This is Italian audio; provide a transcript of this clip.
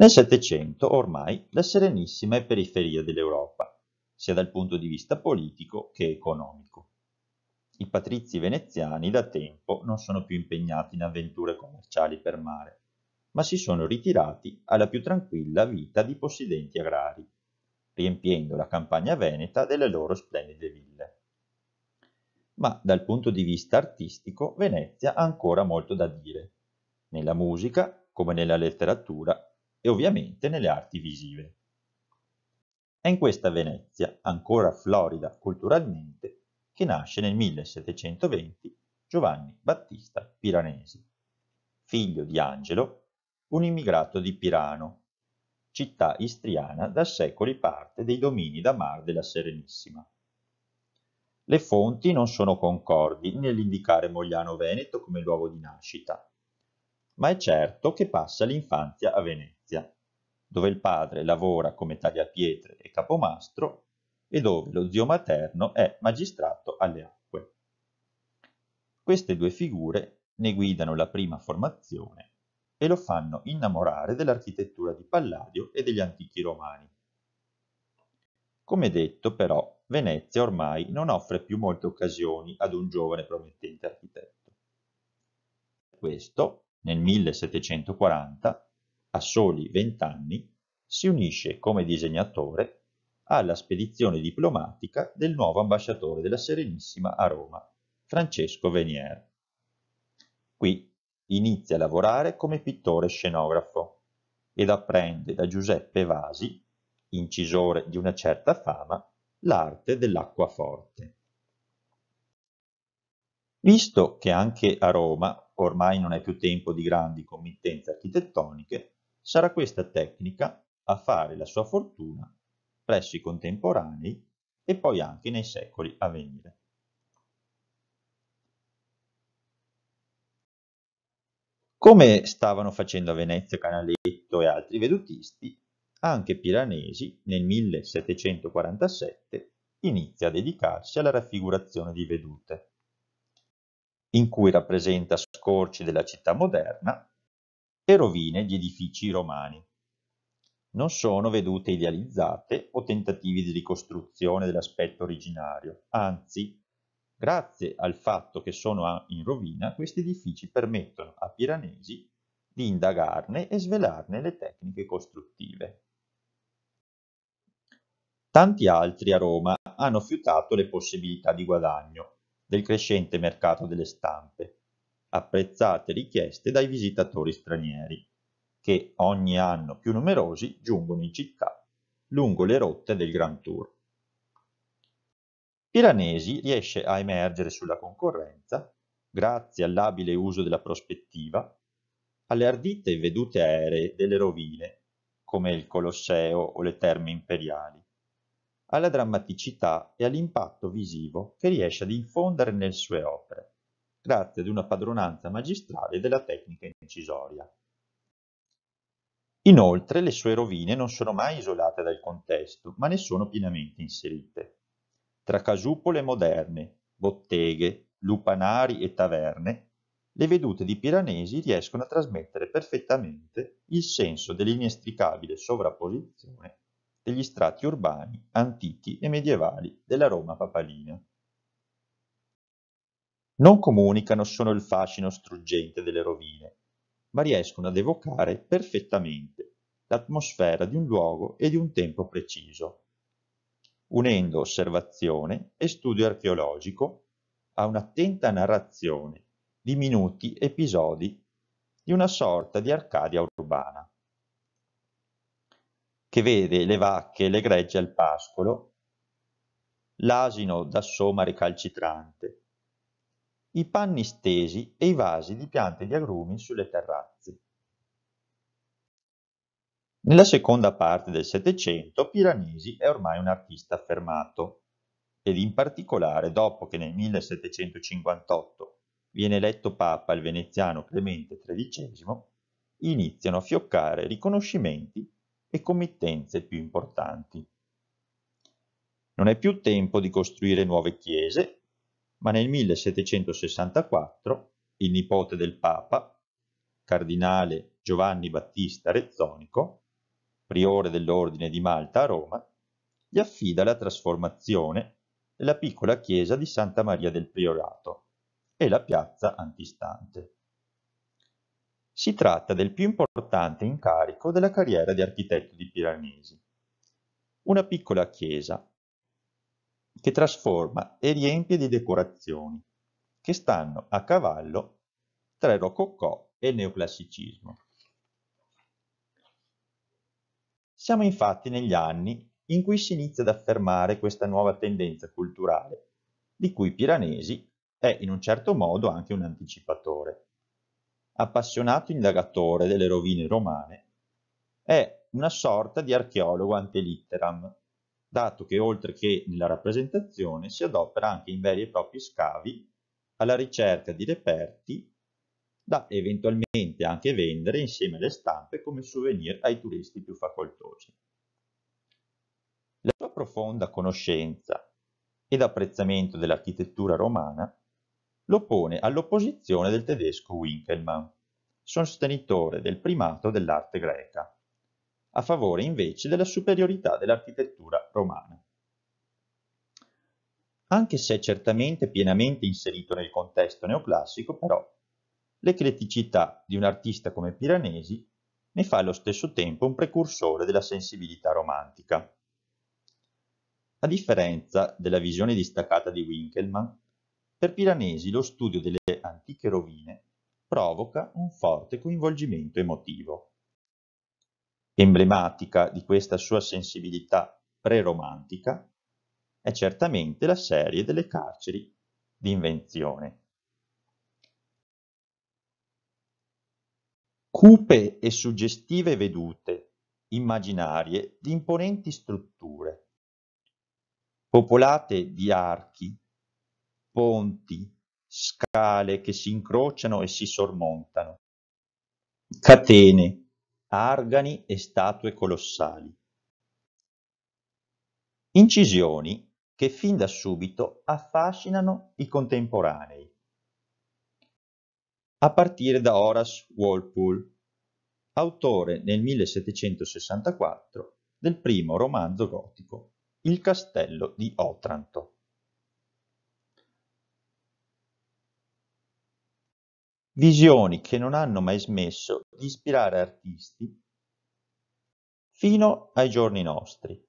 Nel Settecento, ormai, la Serenissima è periferia dell'Europa, sia dal punto di vista politico che economico. I patrizi veneziani da tempo non sono più impegnati in avventure commerciali per mare, ma si sono ritirati alla più tranquilla vita di possidenti agrari, riempiendo la campagna veneta delle loro splendide ville. Ma dal punto di vista artistico Venezia ha ancora molto da dire, nella musica come nella letteratura e ovviamente nelle arti visive. È in questa Venezia, ancora florida culturalmente, che nasce nel 1720 Giovanni Battista Piranesi, figlio di Angelo, un immigrato di Pirano, città istriana da secoli parte dei domini da Mar della Serenissima. Le fonti non sono concordi nell'indicare Mogliano Veneto come luogo di nascita, ma è certo che passa l'infanzia a Venezia. Venezia, dove il padre lavora come tagliapietre e capomastro e dove lo zio materno è magistrato alle acque. Queste due figure ne guidano la prima formazione e lo fanno innamorare dell'architettura di Palladio e degli antichi romani. Come detto, però, Venezia ormai non offre più molte occasioni ad un giovane promettente architetto. Questo, nel 1740, a soli vent'anni, si unisce come disegnatore alla spedizione diplomatica del nuovo ambasciatore della Serenissima a Roma, Francesco Venier. Qui inizia a lavorare come pittore scenografo ed apprende da Giuseppe Vasi, incisore di una certa fama, l'arte dell'acquaforte. Visto che anche a Roma ormai non è più tempo di grandi committenze architettoniche, sarà questa tecnica a fare la sua fortuna presso i contemporanei e poi anche nei secoli a venire. Come stavano facendo a Venezia Canaletto e altri vedutisti, anche Piranesi nel 1747 inizia a dedicarsi alla raffigurazione di vedute, in cui rappresenta scorci della città moderna e rovine di edifici romani. Non sono vedute idealizzate o tentativi di ricostruzione dell'aspetto originario, anzi, grazie al fatto che sono in rovina, questi edifici permettono a piranesi di indagarne e svelarne le tecniche costruttive. Tanti altri a Roma hanno fiutato le possibilità di guadagno del crescente mercato delle stampe apprezzate richieste dai visitatori stranieri, che ogni anno più numerosi giungono in città lungo le rotte del Grand Tour. Piranesi riesce a emergere sulla concorrenza grazie all'abile uso della prospettiva, alle ardite vedute aeree delle rovine, come il Colosseo o le terme imperiali, alla drammaticità e all'impatto visivo che riesce ad infondere nelle sue opere grazie ad una padronanza magistrale della tecnica incisoria. Inoltre le sue rovine non sono mai isolate dal contesto, ma ne sono pienamente inserite. Tra casupole moderne, botteghe, lupanari e taverne, le vedute di Piranesi riescono a trasmettere perfettamente il senso dell'inestricabile sovrapposizione degli strati urbani, antichi e medievali della Roma papalina. Non comunicano solo il fascino struggente delle rovine, ma riescono ad evocare perfettamente l'atmosfera di un luogo e di un tempo preciso, unendo osservazione e studio archeologico a un'attenta narrazione di minuti episodi di una sorta di Arcadia urbana, che vede le vacche e le gregge al pascolo, l'asino da soma recalcitrante, i panni stesi e i vasi di piante di agrumi sulle terrazze. Nella seconda parte del Settecento Piranesi è ormai un artista affermato ed in particolare dopo che nel 1758 viene eletto papa il veneziano Clemente XIII, iniziano a fioccare riconoscimenti e committenze più importanti. Non è più tempo di costruire nuove chiese ma nel 1764 il nipote del Papa, cardinale Giovanni Battista Rezzonico, priore dell'Ordine di Malta a Roma, gli affida la trasformazione della piccola chiesa di Santa Maria del Priorato e la piazza antistante. Si tratta del più importante incarico della carriera di architetto di Piranesi. Una piccola chiesa che trasforma e riempie di decorazioni, che stanno a cavallo tra il rococò e il neoclassicismo. Siamo infatti negli anni in cui si inizia ad affermare questa nuova tendenza culturale, di cui Piranesi è in un certo modo anche un anticipatore. Appassionato indagatore delle rovine romane, è una sorta di archeologo antelitteram dato che oltre che nella rappresentazione si adopera anche in veri e propri scavi alla ricerca di reperti da eventualmente anche vendere insieme alle stampe come souvenir ai turisti più facoltosi. La sua profonda conoscenza ed apprezzamento dell'architettura romana lo pone all'opposizione del tedesco Winkelmann, sostenitore del primato dell'arte greca a favore invece della superiorità dell'architettura romana. Anche se è certamente pienamente inserito nel contesto neoclassico, però, le di un artista come Piranesi ne fa allo stesso tempo un precursore della sensibilità romantica. A differenza della visione distaccata di Winkelmann, per Piranesi lo studio delle antiche rovine provoca un forte coinvolgimento emotivo. Emblematica di questa sua sensibilità preromantica è certamente la serie delle carceri di invenzione. Cupe e suggestive vedute, immaginarie di imponenti strutture, popolate di archi, ponti, scale che si incrociano e si sormontano, catene, argani e statue colossali. Incisioni che fin da subito affascinano i contemporanei. A partire da Horace Walpole, autore nel 1764 del primo romanzo gotico, Il castello di Otranto. Visioni che non hanno mai smesso di ispirare artisti fino ai giorni nostri.